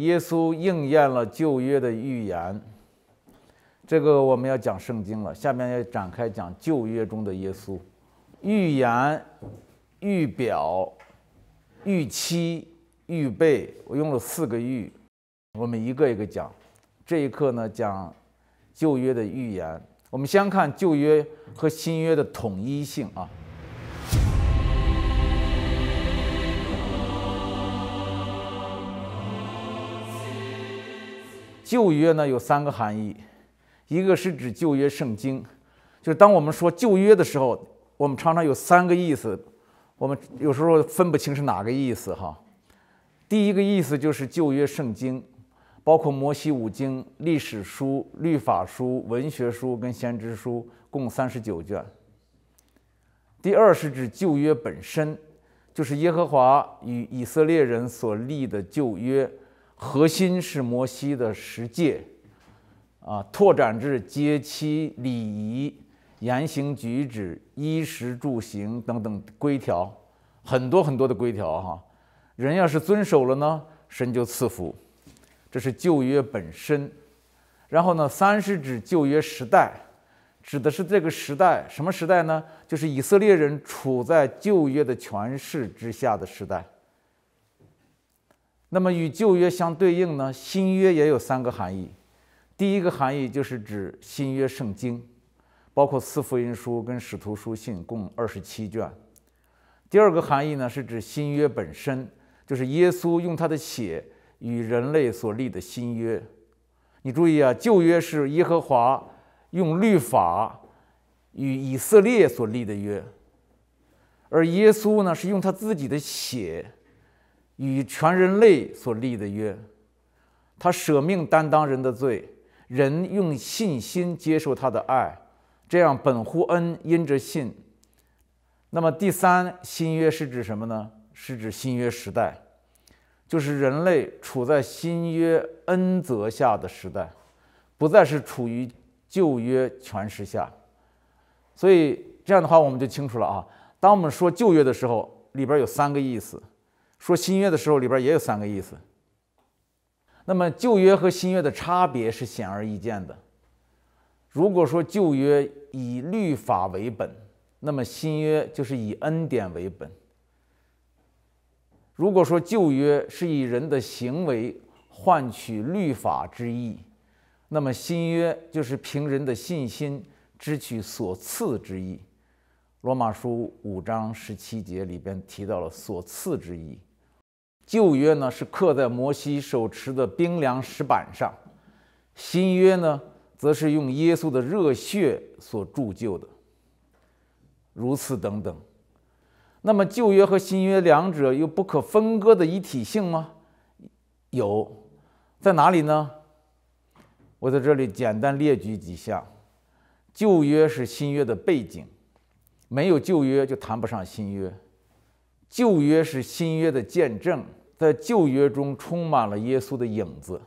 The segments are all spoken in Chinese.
耶稣应验了旧约的预言，这个我们要讲圣经了。下面要展开讲旧约中的耶稣，预言、预表、预期、预备，我用了四个预，我们一个一个讲。这一课呢，讲旧约的预言。我们先看旧约和新约的统一性啊。旧约呢有三个含义，一个是指旧约圣经，就是当我们说旧约的时候，我们常常有三个意思，我们有时候分不清是哪个意思哈。第一个意思就是旧约圣经，包括摩西五经、历史书、律法书、文学书跟先知书，共三十九卷。第二是指旧约本身，就是耶和华与以色列人所立的旧约。核心是摩西的十诫，啊，拓展至阶期、礼仪、言行举止、衣食住行等等规条，很多很多的规条哈。人要是遵守了呢，神就赐福。这是旧约本身。然后呢，三是指旧约时代，指的是这个时代什么时代呢？就是以色列人处在旧约的权势之下的时代。那么与旧约相对应呢？新约也有三个含义。第一个含义就是指新约圣经，包括四福音书跟使徒书信，共二十七卷。第二个含义呢，是指新约本身，就是耶稣用他的血与人类所立的新约。你注意啊，旧约是耶和华用律法与以色列所立的约，而耶稣呢，是用他自己的血。与全人类所立的约，他舍命担当人的罪，人用信心接受他的爱，这样本乎恩因着信。那么第三新约是指什么呢？是指新约时代，就是人类处在新约恩泽下的时代，不再是处于旧约权势下。所以这样的话我们就清楚了啊。当我们说旧约的时候，里边有三个意思。说新约的时候，里边也有三个意思。那么旧约和新约的差别是显而易见的。如果说旧约以律法为本，那么新约就是以恩典为本。如果说旧约是以人的行为换取律法之意，那么新约就是凭人的信心支取所赐之意。罗马书五章十七节里边提到了所赐之意。旧约呢是刻在摩西手持的冰凉石板上，新约呢则是用耶稣的热血所铸就的。如此等等，那么旧约和新约两者有不可分割的一体性吗？有，在哪里呢？我在这里简单列举几项：旧约是新约的背景，没有旧约就谈不上新约。旧约是新约的见证，在旧约中充满了耶稣的影子。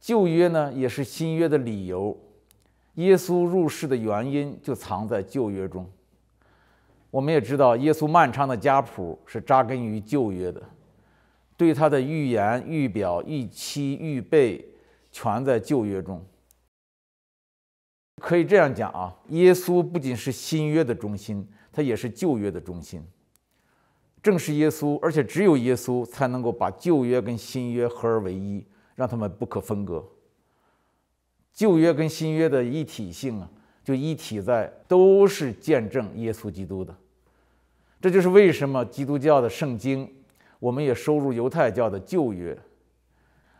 旧约呢，也是新约的理由。耶稣入世的原因就藏在旧约中。我们也知道，耶稣漫长的家谱是扎根于旧约的，对他的预言、预表、预期、预备，全在旧约中。可以这样讲啊，耶稣不仅是新约的中心，他也是旧约的中心。正是耶稣，而且只有耶稣才能够把旧约跟新约合而为一，让他们不可分割。旧约跟新约的一体性啊，就一体在，都是见证耶稣基督的。这就是为什么基督教的圣经，我们也收入犹太教的旧约。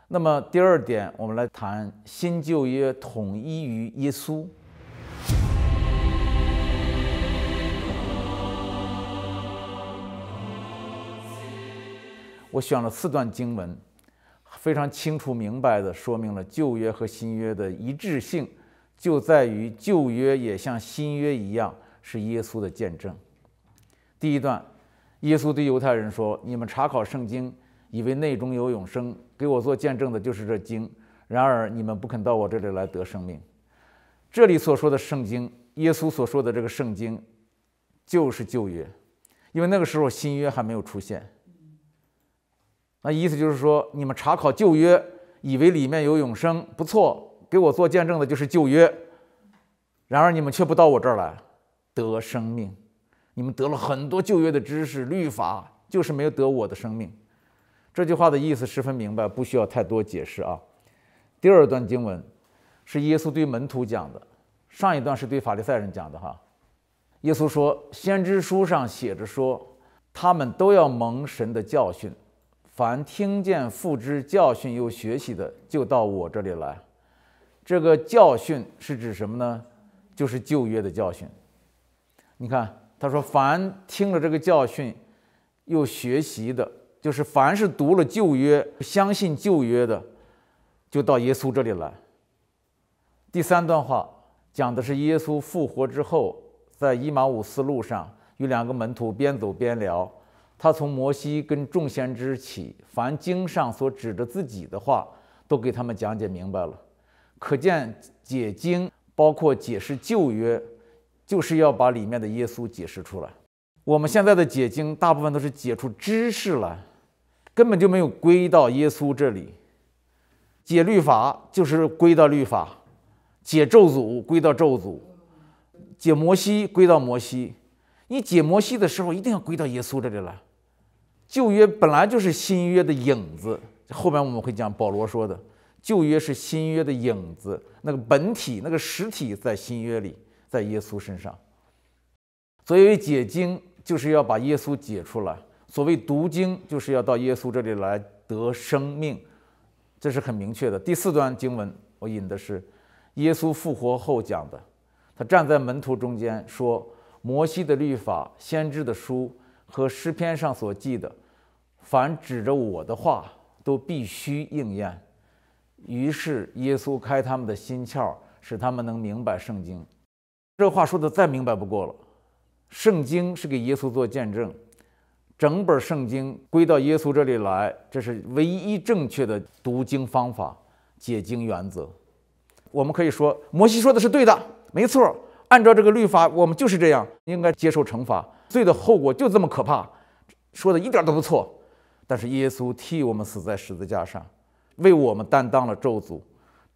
那么第二点，我们来谈新旧约统一于耶稣。我选了四段经文，非常清楚明白的说明了旧约和新约的一致性，就在于旧约也像新约一样是耶稣的见证。第一段，耶稣对犹太人说：“你们查考圣经，以为内中有永生，给我做见证的就是这经。然而你们不肯到我这里来得生命。”这里所说的圣经，耶稣所说的这个圣经，就是旧约，因为那个时候新约还没有出现。那意思就是说，你们查考旧约，以为里面有永生，不错，给我做见证的就是旧约。然而你们却不到我这儿来得生命，你们得了很多旧约的知识、律法，就是没有得我的生命。这句话的意思十分明白，不需要太多解释啊。第二段经文是耶稣对门徒讲的，上一段是对法利赛人讲的哈。耶稣说，先知书上写着说，他们都要蒙神的教训。凡听见父之教训又学习的，就到我这里来。这个教训是指什么呢？就是旧约的教训。你看，他说凡听了这个教训又学习的，就是凡是读了旧约、相信旧约的，就到耶稣这里来。第三段话讲的是耶稣复活之后，在伊马五四路上与两个门徒边走边聊。他从摩西跟众先知起，凡经上所指的自己的话，都给他们讲解明白了。可见解经包括解释旧约，就是要把里面的耶稣解释出来。我们现在的解经，大部分都是解出知识来，根本就没有归到耶稣这里。解律法就是归到律法，解咒诅归到咒诅，解摩西归到摩西。你解摩西的时候，一定要归到耶稣这里来。旧约本来就是新约的影子，后面我们会讲保罗说的，旧约是新约的影子，那个本体、那个实体在新约里，在耶稣身上。所谓解经，就是要把耶稣解出来；所谓读经，就是要到耶稣这里来得生命，这是很明确的。第四段经文，我引的是耶稣复活后讲的，他站在门徒中间说：“摩西的律法、先知的书和诗篇上所记的。”凡指着我的话都必须应验，于是耶稣开他们的心窍，使他们能明白圣经。这话说的再明白不过了。圣经是给耶稣做见证，整本圣经归到耶稣这里来，这是唯一正确的读经方法、解经原则。我们可以说，摩西说的是对的，没错。按照这个律法，我们就是这样，应该接受惩罚，罪的后果就这么可怕。说的一点都不错。但是耶稣替我们死在十字架上，为我们担当了咒诅，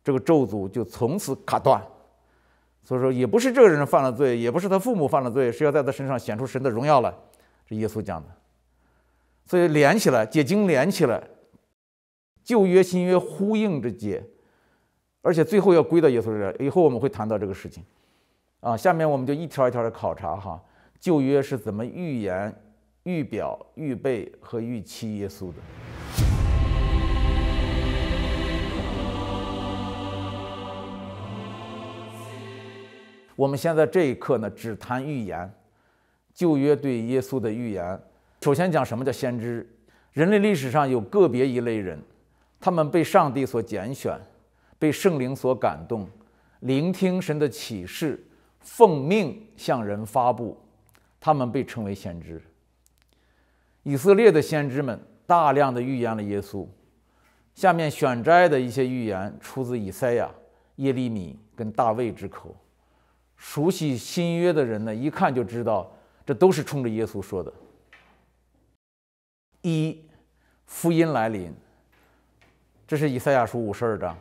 这个咒诅就从此卡断。所以说，也不是这个人犯了罪，也不是他父母犯了罪，是要在他身上显出神的荣耀来。是耶稣讲的。所以连起来解经，连起来，旧约新约呼应着解，而且最后要归到耶稣这。以后我们会谈到这个事情。啊，下面我们就一条一条的考察哈，旧约是怎么预言。预表、预备和预期耶稣的。我们现在这一刻呢，只谈预言，旧约对耶稣的预言。首先讲什么叫先知。人类历史上有个别一类人，他们被上帝所拣选，被圣灵所感动，聆听神的启示，奉命向人发布，他们被称为先知。以色列的先知们大量的预言了耶稣。下面选摘的一些预言出自以赛亚、耶利米跟大卫之口。熟悉新约的人呢，一看就知道这都是冲着耶稣说的。一福音来临，这是以赛亚书五十二章。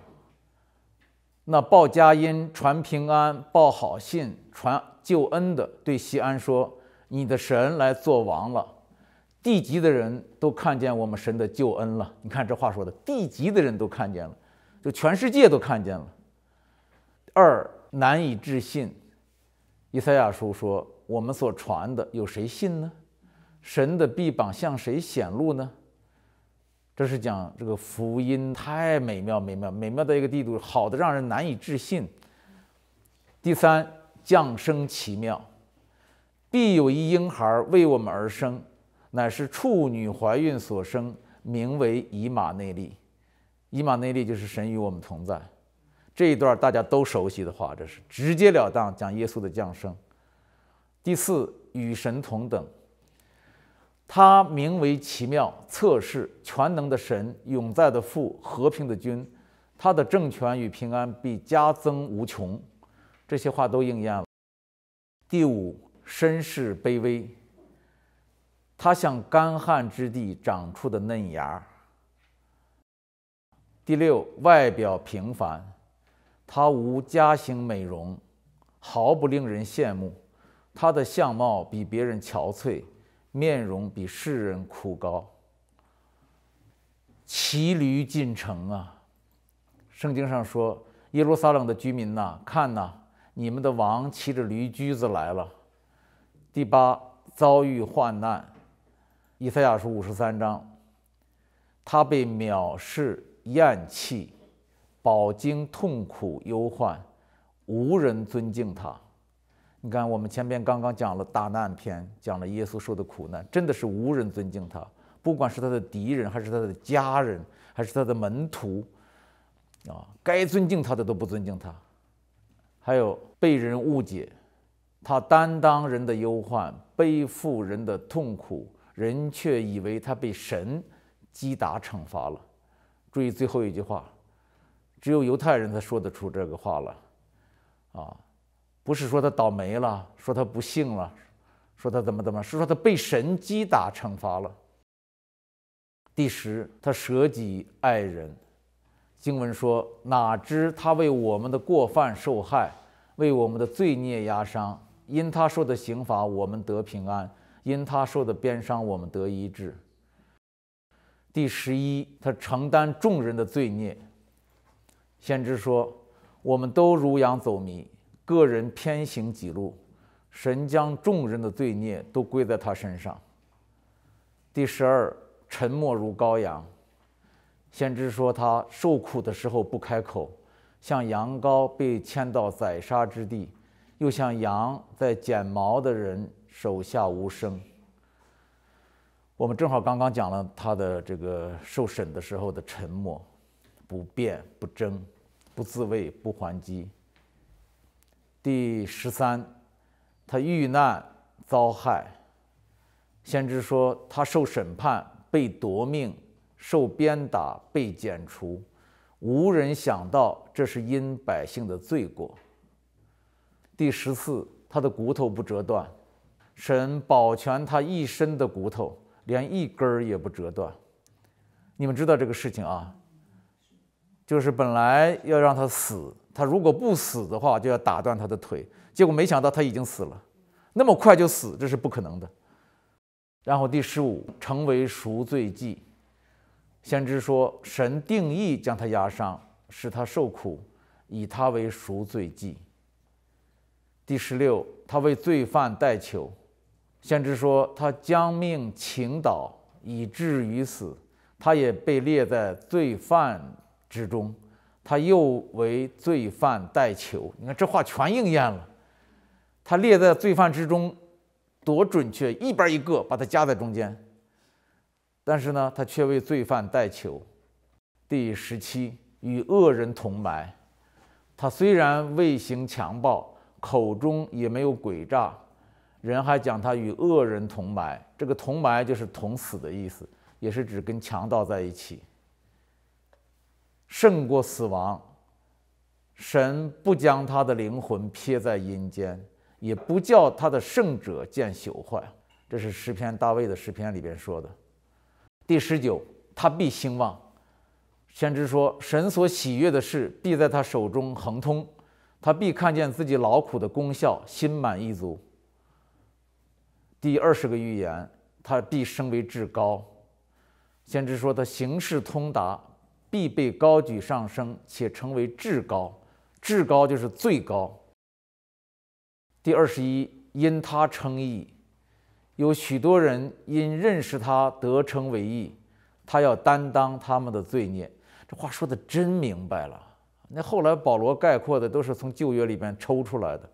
那报佳音、传平安、报好信、传救恩的，对西安说：“你的神来做王了。”地极的人都看见我们神的救恩了。你看这话说的，地极的人都看见了，就全世界都看见了。二，难以置信。以赛亚书说：“我们所传的有谁信呢？神的臂膀向谁显露呢？”这是讲这个福音太美妙、美妙、美妙的一个地度，好的让人难以置信。第三，降生奇妙，必有一婴孩为我们而生。乃是处女怀孕所生，名为以马内利。以马内利就是神与我们同在。这一段大家都熟悉的话，这是直截了当讲耶稣的降生。第四，与神同等，他名为奇妙、测试、全能的神、永在的父、和平的君，他的政权与平安必加增无穷。这些话都应验了。第五，身世卑微。他像干旱之地长出的嫩芽。第六，外表平凡，他无家型美容，毫不令人羡慕。他的相貌比别人憔悴，面容比世人苦高。骑驴进城啊！圣经上说：“耶路撒冷的居民呐，看呐，你们的王骑着驴驹子来了。”第八，遭遇患难。以赛亚书五十三章，他被藐视、厌弃，饱经痛苦忧患，无人尊敬他。你看，我们前边刚刚讲了大难篇，讲了耶稣受的苦难，真的是无人尊敬他。不管是他的敌人，还是他的家人，还是他的门徒，啊，该尊敬他的都不尊敬他。还有被人误解，他担当人的忧患，背负人的痛苦。人却以为他被神击打惩罚了。注意最后一句话，只有犹太人才说得出这个话了。啊，不是说他倒霉了，说他不幸了，说他怎么怎么，是说他被神击打惩罚了。第十，他舍己爱人。经文说：“哪知他为我们的过犯受害，为我们的罪孽压伤。因他受的刑罚，我们得平安。”因他受的鞭伤，我们得医治。第十一，他承担众人的罪孽。先知说：“我们都如羊走迷，个人偏行己路，神将众人的罪孽都归在他身上。”第十二，沉默如羔羊。先知说：“他受苦的时候不开口，像羊羔被牵到宰杀之地，又像羊在剪毛的人。”手下无声。我们正好刚刚讲了他的这个受审的时候的沉默，不辩、不争，不自卫不还击。第十三，他遇难遭害，先知说他受审判被夺命，受鞭打被剪除，无人想到这是因百姓的罪过。第十四，他的骨头不折断。神保全他一身的骨头，连一根儿也不折断。你们知道这个事情啊？就是本来要让他死，他如果不死的话，就要打断他的腿。结果没想到他已经死了，那么快就死，这是不可能的。然后第十五，成为赎罪祭。先知说，神定义将他压伤，使他受苦，以他为赎罪祭。第十六，他为罪犯代求。先知说：“他将命倾倒，以至于死，他也被列在罪犯之中，他又为罪犯代求。”你看，这话全应验了。他列在罪犯之中，多准确，一边一个，把他夹在中间。但是呢，他却为罪犯代求。第十七，与恶人同埋。他虽然未行强暴，口中也没有诡诈。人还讲他与恶人同埋，这个同埋就是同死的意思，也是指跟强盗在一起，胜过死亡。神不将他的灵魂撇在阴间，也不叫他的圣者见朽坏。这是诗篇大卫的诗篇里边说的。第十九，他必兴旺。先知说，神所喜悦的事必在他手中恒通，他必看见自己劳苦的功效，心满意足。第二十个预言，他必升为至高。先知说他行事通达，必被高举上升，且成为至高。至高就是最高。第二十一，因他称义，有许多人因认识他得称为义。他要担当他们的罪孽。这话说的真明白了。那后来保罗概括的都是从旧约里边抽出来的，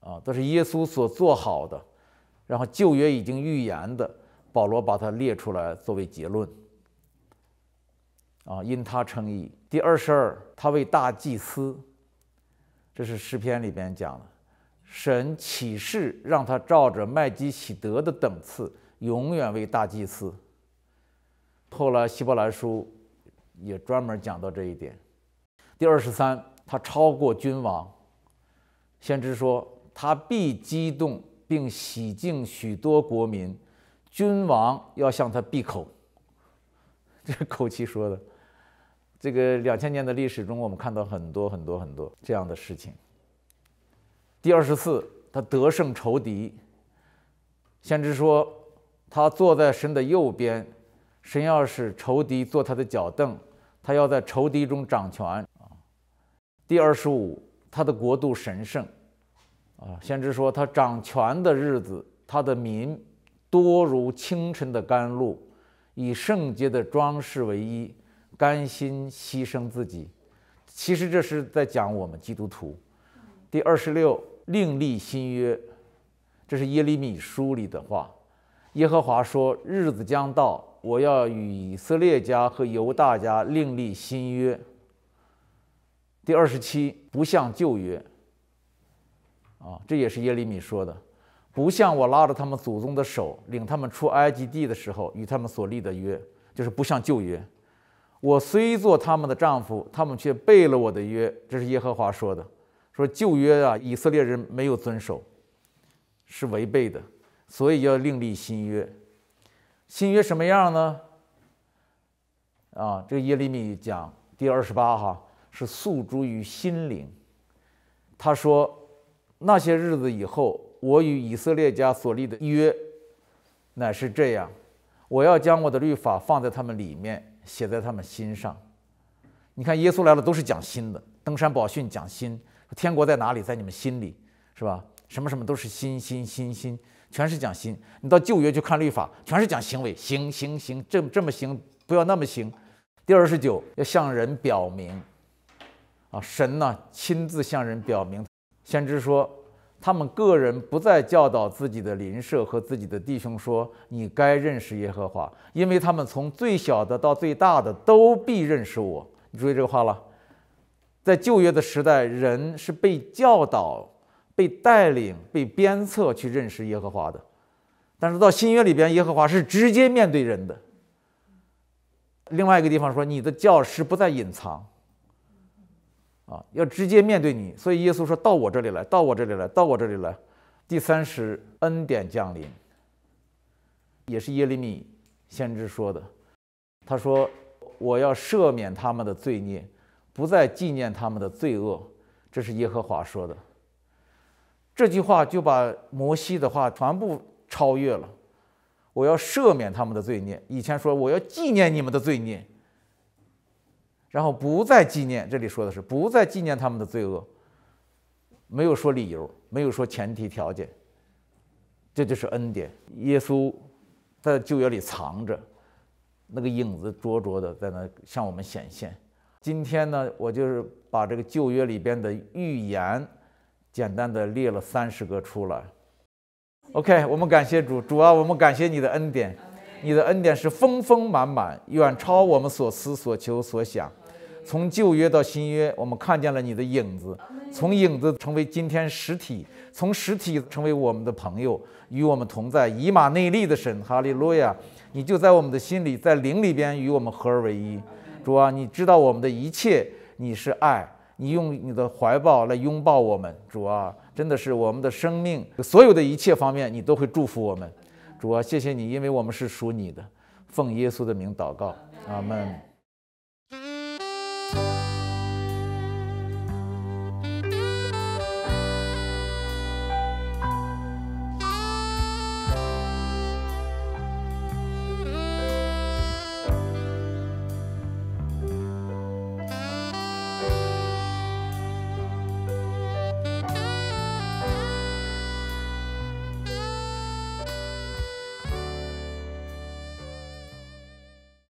啊，都是耶稣所做好的。然后旧约已经预言的，保罗把它列出来作为结论。啊，因他称义。第二十二，他为大祭司，这是诗篇里边讲的，神启示让他照着麦基洗德的等次，永远为大祭司。后来希伯来书也专门讲到这一点。第二十三，他超过君王，先知说他必激动。并洗净许多国民，君王要向他闭口。这口气说的，这个两千年的历史中，我们看到很多很多很多这样的事情。第二十四，他得胜仇敌，先知说他坐在神的右边，神要使仇敌坐他的脚凳，他要在仇敌中掌权第二十五，他的国度神圣。啊，先知说他掌权的日子，他的民多如清晨的甘露，以圣洁的装饰为衣，甘心牺牲自己。其实这是在讲我们基督徒。第二十六，另立新约，这是耶利米书里的话。耶和华说，日子将到，我要与以色列家和犹大家另立新约。第二十七，不像旧约。啊，这也是耶利米说的，不像我拉着他们祖宗的手领他们出埃及地的时候与他们所立的约，就是不像旧约。我虽做他们的丈夫，他们却背了我的约。这是耶和华说的，说旧约啊，以色列人没有遵守，是违背的，所以要另立新约。新约什么样呢？啊，这耶利米讲第二十八哈是诉诸于心灵，他说。那些日子以后，我与以色列家所立的约，乃是这样：我要将我的律法放在他们里面，写在他们心上。你看，耶稣来了都是讲心的，登山宝训讲心，天国在哪里？在你们心里，是吧？什么什么都是心心心心，全是讲心。你到旧约去看律法，全是讲行为，行行行，这这么行，不要那么行。第二十九，要向人表明，啊，神呢亲自向人表明。先知说：“他们个人不再教导自己的邻舍和自己的弟兄说，你该认识耶和华，因为他们从最小的到最大的都必认识我。”你注意这个话了。在旧约的时代，人是被教导、被带领、被鞭策去认识耶和华的；但是到新约里边，耶和华是直接面对人的。另外一个地方说：“你的教师不再隐藏。”啊，要直接面对你，所以耶稣说到我这里来，到我这里来，到我这里来。第三是恩典降临，也是耶利米先知说的。他说：“我要赦免他们的罪孽，不再纪念他们的罪恶。”这是耶和华说的。这句话就把摩西的话全部超越了。我要赦免他们的罪孽，以前说我要纪念你们的罪孽。然后不再纪念，这里说的是不再纪念他们的罪恶，没有说理由，没有说前提条件，这就是恩典。耶稣在旧约里藏着那个影子，灼灼的在那向我们显现。今天呢，我就是把这个旧约里边的预言简单的列了三十个出来。OK，我们感谢主，主啊，我们感谢你的恩典。你的恩典是丰丰满满，远超我们所思所求所想。从旧约到新约，我们看见了你的影子，从影子成为今天实体，从实体成为我们的朋友，与我们同在。以马内利的神哈利路亚，你就在我们的心里，在灵里边与我们合而为一。主啊，你知道我们的一切，你是爱，你用你的怀抱来拥抱我们。主啊，真的是我们的生命，所有的一切方面，你都会祝福我们。主啊，谢谢你，因为我们是属你的。奉耶稣的名祷告，阿门。